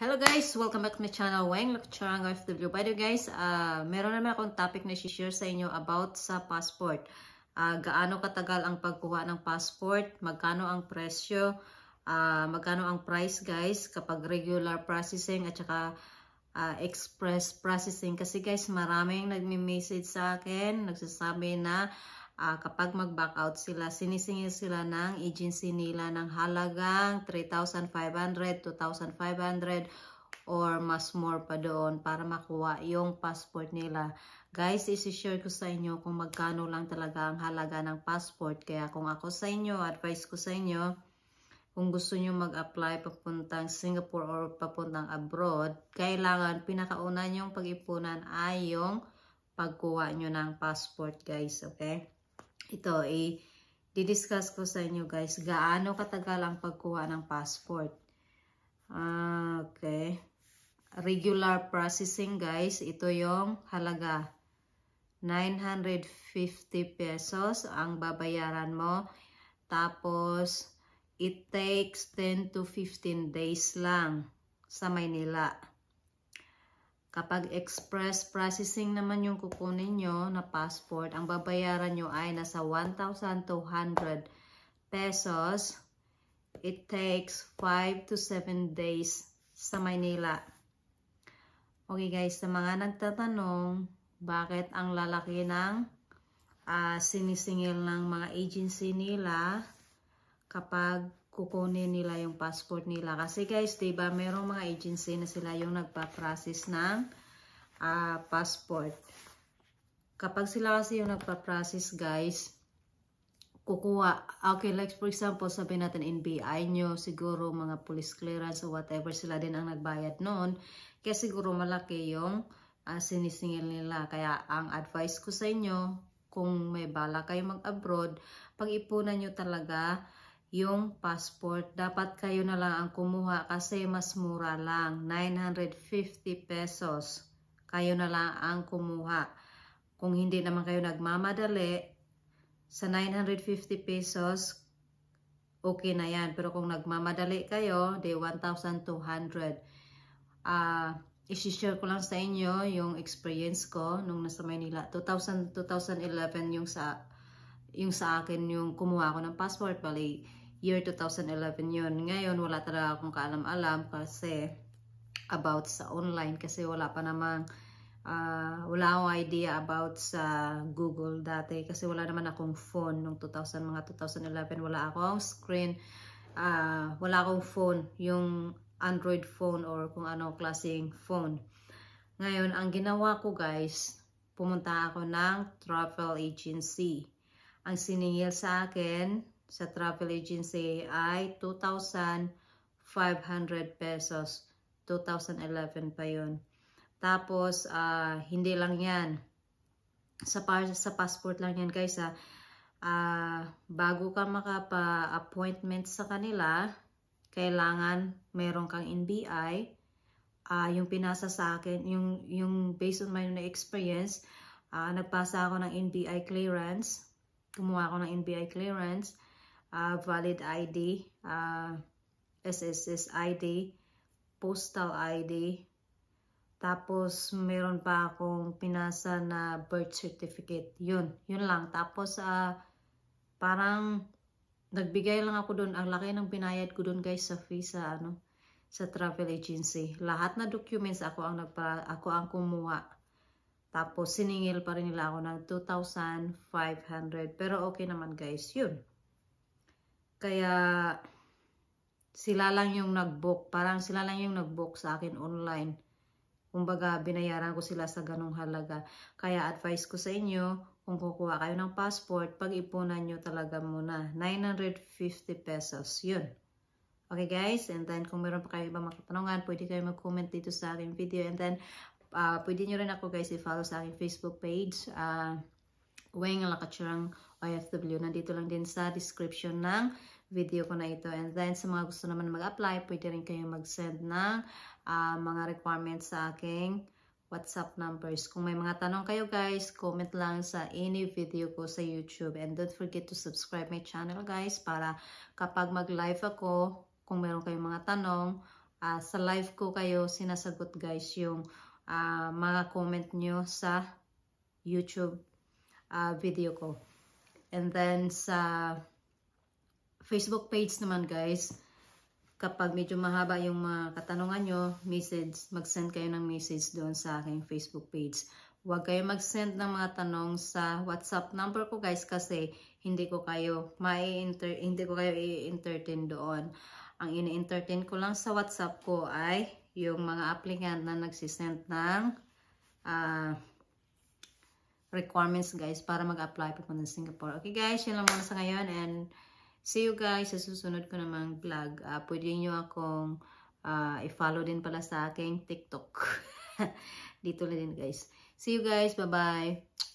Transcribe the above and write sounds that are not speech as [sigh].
Hello guys! Welcome back to my channel, Weng Lakcharang FW. By the way guys, uh, meron naman akong topic na share sa inyo about sa passport. Uh, gaano katagal ang pagkuha ng passport, magkano ang presyo, uh, magkano ang price guys kapag regular processing at saka uh, express processing. Kasi guys, maraming nagme-message sa akin, nagsasabi na uh, kapag mag-back out sila, sinisingil sila ng agency nila ng halagang 3,500, 2,500 or mas more pa doon para makuha yung passport nila. Guys, isi-share ko sa inyo kung magkano lang talaga ang halaga ng passport. Kaya kung ako sa inyo, advice ko sa inyo, kung gusto nyo mag-apply papuntang Singapore or papuntang abroad, kailangan pinakauna yung pag-ipunan ay yung pagkuha nyo ng passport guys, okay? ito, eh, i-discuss ko sa inyo guys, gaano katagal ang pagkuha ng passport. Uh, okay. Regular processing guys, ito yung halaga. 950 pesos ang babayaran mo. Tapos, it takes 10 to 15 days lang sa Maynila. Kapag express processing naman yung kukunin nyo na passport, ang babayaran nyo ay nasa 1,200 pesos. It takes 5 to 7 days sa Maynila. Okay guys, sa mga nagtatanong, bakit ang lalaki ng uh, sinisingil ng mga agency nila kapag kukunin nila yung passport nila. Kasi guys, ba diba, merong mga agency na sila yung nagpa-process ng uh, passport. Kapag sila kasi yung nagpa-process guys, kukuha, okay, like for example, sabi natin NBI nyo, siguro mga police clearance o whatever, sila din ang nagbayad noon. Kaya siguro malaki yung uh, sinisingil nila. Kaya ang advice ko sa inyo, kung may bala kayo mag-abroad, pag-ipunan nyo talaga yung passport. Dapat kayo na lang ang kumuha kasi mas mura lang. 950 pesos. Kayo na lang ang kumuha. Kung hindi naman kayo nagmamadali, sa 950 pesos, okay na yan. Pero kung nagmamadali kayo, de 1,200. Uh, isishare ko lang sa inyo yung experience ko nung nasa Maynila. 2000, 2011 yung sa yung sa akin yung kumuha ako ng passport. Bali, year 2011 yun. Ngayon, wala talaga akong kaalam-alam kasi about sa online kasi wala pa namang uh, wala akong idea about sa Google dati kasi wala naman akong phone nung 2000, mga 2011. Wala akong screen, uh, wala akong phone, yung Android phone or kung ano klaseng phone. Ngayon, ang ginawa ko guys, pumunta ako ng travel agency. Ang siningil sa akin, sa travel agency ay 2,500 pesos. 2011 pa yun. Tapos, uh, hindi lang yan. Sa, sa passport lang yan guys ha. Uh, ah, bago ka makapa-appointment sa kanila, kailangan meron kang NBI. Uh, ah, yung pinasa sa akin, yung, yung based on my experience, uh, nagpasa ako ng NBI clearance. Kumuha ako ng NBI clearance uh, valid ID, uh, SSS ID, postal ID, tapos meron pa akong pinasa na birth certificate. Yun, yun lang. Tapos uh, parang nagbigay lang ako doon. Ang laki ng binayad ko doon guys sa visa ano sa travel agency. Lahat na documents ako ang nagpa, ako ang kumuha. Tapos, siningil pa rin nila ako ng 2,500. Pero okay naman guys, yun. Kaya sila lang yung nag-book. Parang sila lang yung nag-book sa akin online. Kumbaga, binayaran ko sila sa ganong halaga. Kaya advice ko sa inyo, kung kukuha kayo ng passport, pag-ipunan nyo talaga muna. 950 pesos. Yun. Okay guys, and then kung meron pa kayo ibang mga katanungan, pwede kayo mag-comment dito sa aking video. And then, uh, pwede nyo rin ako guys i-follow sa aking Facebook page. Uh, Weng Lakachurang OFW. Nandito lang din sa description ng video ko na ito. And then, sa mga gusto naman mag-apply, pwede rin kayong mag-send ng uh, mga requirements sa aking WhatsApp numbers. Kung may mga tanong kayo guys, comment lang sa any video ko sa YouTube. And don't forget to subscribe my channel guys para kapag mag-live ako, kung meron kayong mga tanong, uh, sa live ko kayo sinasagot guys yung uh, mga comment nyo sa YouTube uh, video ko. And then sa Facebook page naman guys, kapag medyo mahaba yung mga katanungan nyo, message, mag-send kayo ng message doon sa aking Facebook page. Huwag kayo mag-send ng mga tanong sa WhatsApp number ko guys kasi hindi ko kayo ma-enter hindi ko kayo i-entertain doon. Ang ini-entertain ko lang sa WhatsApp ko ay yung mga applicant na nagsisend ng uh, requirements guys para mag-apply papunta sa Singapore. Okay guys, yun lang muna sa ngayon and See you guys sa susunod ko namang vlog. Uh, pwede nyo akong uh, i-follow din pala sa aking TikTok. [laughs] Dito na din guys. See you guys. Bye-bye.